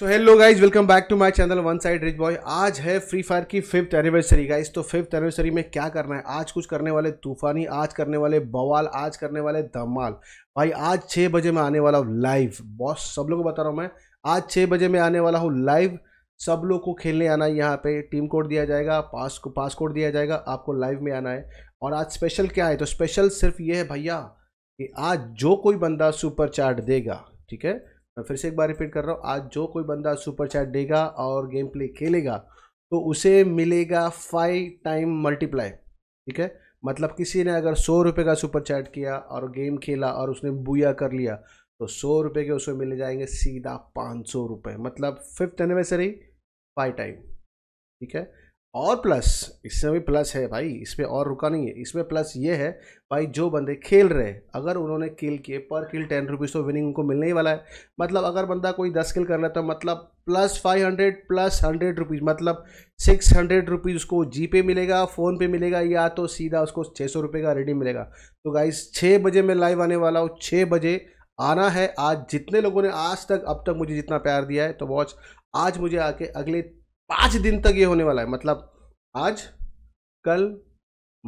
so hello guys welcome back to my channel one side rich boy आज है Free Fire की fifth anniversary guys तो fifth anniversary में क्या करना है आज कुछ करने वाले तूफानी आज करने वाले बवाल आज करने वाले धमाल भाई आज छः बजे में आने वाला हूँ लाइव बॉस सब लोग को बता रहा हूँ मैं आज छः बजे में आने वाला हूँ लाइव सब लोग को खेलने आना है यहाँ पे टीम कोड दिया जाएगा पास को पास कोड दिया जाएगा आपको लाइव में आना है और आज स्पेशल क्या है तो स्पेशल सिर्फ ये है भैया कि आज जो कोई बंदा सुपर चार्ट देगा ठीक है मैं फिर से एक बार रिपीट कर रहा हूँ आज जो कोई बंदा सुपर चैट देगा और गेम प्ले खेलेगा तो उसे मिलेगा फाइव टाइम मल्टीप्लाई ठीक है मतलब किसी ने अगर सौ रुपये का सुपर चैट किया और गेम खेला और उसने बुया कर लिया तो सौ रुपये के उसमें मिले जाएंगे सीधा पाँच सौ रुपये मतलब फिफ्थ एनिवर्सरी फाइव टाइम ठीक है और प्लस इससे भी प्लस है भाई इस पर और रुका नहीं है इसमें प्लस ये है भाई जो बंदे खेल रहे हैं अगर उन्होंने किल किए पर किल टेन रुपीज़ तो विनिंग उनको मिलने ही वाला है मतलब अगर बंदा कोई दस किल कर रहा है तो मतलब plus five hundred plus hundred rupees मतलब सिक्स हंड्रेड रुपीज़ उसको जी पे मिलेगा फ़ोन पे मिलेगा या तो सीधा उसको छः सौ रुपये का रेडी मिलेगा तो गाइज छः बजे मैं लाइव आने वाला हूँ छः बजे आना है आज जितने लोगों ने आज तक अब तक मुझे जितना प्यार दिया है तो वॉच आज मुझे आके अगले पाँच दिन तक ये होने वाला है मतलब आज कल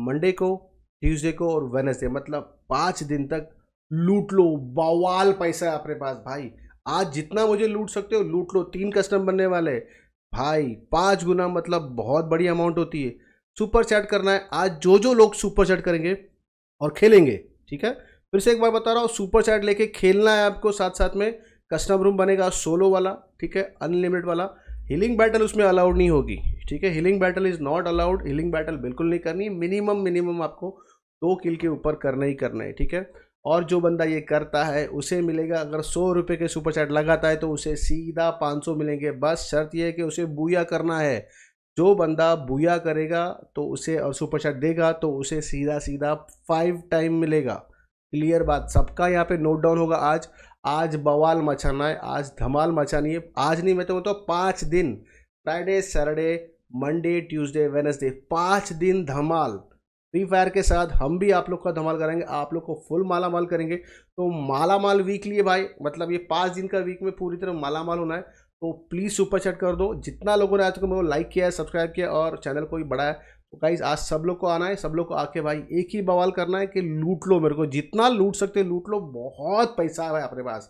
मंडे को ट्यूसडे को और वेनसडे मतलब पांच दिन तक लूट लो बवाल पैसा है अपने पास भाई आज जितना मुझे लूट सकते हो लूट लो तीन कस्टम बनने वाले भाई पांच गुना मतलब बहुत बड़ी अमाउंट होती है सुपर चैट करना है आज जो जो लोग सुपर चैट करेंगे और खेलेंगे ठीक है फिर से एक बार बता रहा हूँ सुपर चैट लेके खेलना है आपको साथ साथ में कस्टम रूम बनेगा सोलो वाला ठीक है अनलिमिटेड वाला हीलिंग बैटल उसमें अलाउड नहीं होगी ठीक है healing battle is not allowed healing battle बिल्कुल नहीं करनी मिनिमम मिनिमम आपको दो किल के ऊपर करना ही करना है ठीक है और जो बंदा ये करता है उसे मिलेगा अगर सौ रुपये के सुपर चैट लगाता है तो उसे सीधा पाँच सौ मिलेंगे बस शर्त यह है कि उसे बूया करना है जो बंदा बूया करेगा तो उसे और सुपर चैट देगा तो उसे सीधा सीधा फाइव टाइम मिलेगा क्लियर बात सबका यहाँ पे नोट डाउन होगा आज आज बवाल मचाना है आज धमाल मचानी है आज नहीं मैं तो बताऊँ पाँच दिन Friday Saturday Monday Tuesday Wednesday पाँच दिन धमाल फ्री फायर के साथ हम भी आप लोग का धमाल करेंगे आप लोग को फुल माला माल करेंगे तो माला माल वीक है भाई मतलब ये पाँच दिन का वीक में पूरी तरह माला माल होना है तो प्लीज़ सुपर चैट कर दो जितना लोगों ने आज तक मेरे लाइक किया है सब्सक्राइब किया और चैनल को भी बढ़ाया तो गाइज आज सब लोग को आना है सब लोग को आके भाई एक ही बवाल करना है कि लूट लो मेरे को जितना लूट सकते लूट लो बहुत पैसा है भाई अपने पास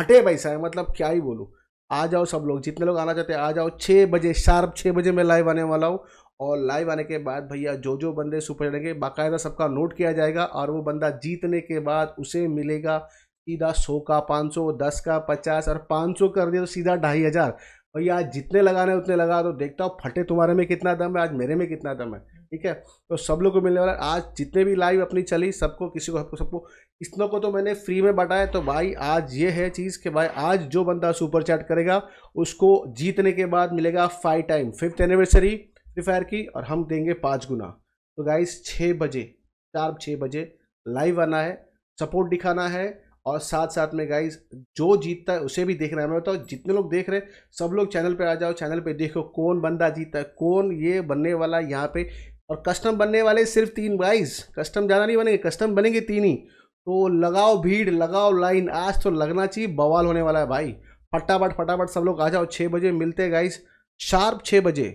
हटे पैसा है मतलब क्या ही बोलूँ आ जाओ सब लोग जितने लोग आना चाहते हैं आ जाओ छः बजे शार्प छः बजे मैं लाइव आने वाला हूँ और लाइव आने के बाद भैया जो जो बंदे सुपर चढ़ेंगे बाकायदा सबका नोट किया जाएगा और वो बंदा जीतने के बाद उसे मिलेगा सीधा सौ का पाँच सौ दस का पचास और पाँच सौ कर दिया तो सीधा ढाई हज़ार और ये आज जितने लगाने उतने लगा दो देखता हूँ फटे तुम्हारे में कितना दम है आज मेरे में कितना दम है ठीक है तो सब लोग को मिलने वाला आज जितने भी लाइव अपनी चली सबको किसी को सबको सबको इतनों को तो मैंने फ्री में बटाया तो भाई आज ये है चीज़ कि भाई आज जो बंदा सुपर चैट करेगा उसको जीतने के बाद मिलेगा five time fifth anniversary Free Fire की और हम देंगे पाँच गुना तो गाइज छः बजे चार छः बजे लाइव आना है सपोर्ट दिखाना है और साथ साथ में गाइज जो जीतता है उसे भी देखना है मैं बताऊँ जितने लोग देख रहे हैं सब लोग चैनल पर आ जाओ चैनल पर देखो कौन बंदा जीता है कौन ये बनने वाला यहाँ पे और कस्टम बनने वाले सिर्फ तीन गाइज कस्टम ज़्यादा नहीं बनेंगे कस्टम बनेंगे तीन ही तो लगाओ भीड़ लगाओ लाइन आज तो लगना चाहिए बवाल होने वाला है भाई फटाफट फटाफट सब लोग आ जाओ छः बजे मिलते हैं गाइज शार्प छः बजे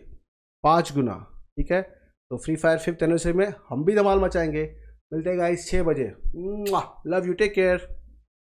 पाँच गुना ठीक है तो फ्री फायर फिफ्थ एनिवर्सरी में हम भी धमाल मचाएंगे मिलते हैं गाइस छः बजे लव यू टेक केयर